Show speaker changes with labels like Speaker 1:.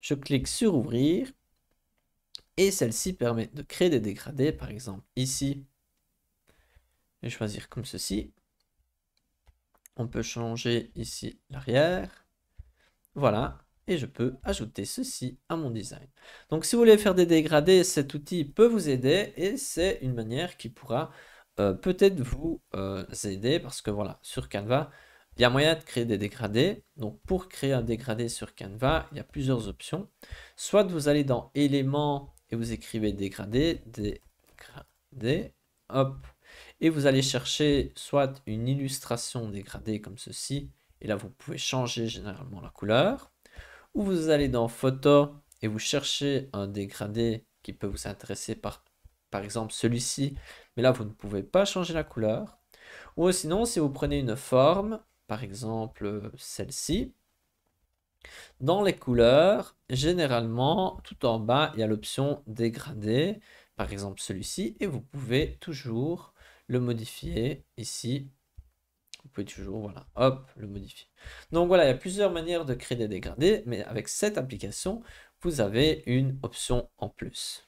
Speaker 1: Je clique sur ouvrir et celle-ci permet de créer des dégradés, par exemple ici. Je vais choisir comme ceci. On peut changer ici l'arrière. Voilà, et je peux ajouter ceci à mon design. Donc si vous voulez faire des dégradés, cet outil peut vous aider et c'est une manière qui pourra euh, peut-être vous euh, aider parce que voilà, sur Canva, il y a moyen de créer des dégradés. Donc pour créer un dégradé sur Canva, il y a plusieurs options. Soit vous allez dans éléments et vous écrivez dégradé, dégradé, hop. Et vous allez chercher soit une illustration dégradée comme ceci. Et là, vous pouvez changer généralement la couleur. Ou vous allez dans photo et vous cherchez un dégradé qui peut vous intéresser par, par exemple celui-ci. Mais là, vous ne pouvez pas changer la couleur. Ou sinon, si vous prenez une forme par exemple celle-ci. Dans les couleurs, généralement, tout en bas, il y a l'option dégradé, par exemple celui-ci, et vous pouvez toujours le modifier ici. Vous pouvez toujours, voilà, hop, le modifier. Donc voilà, il y a plusieurs manières de créer des dégradés, mais avec cette application, vous avez une option en plus.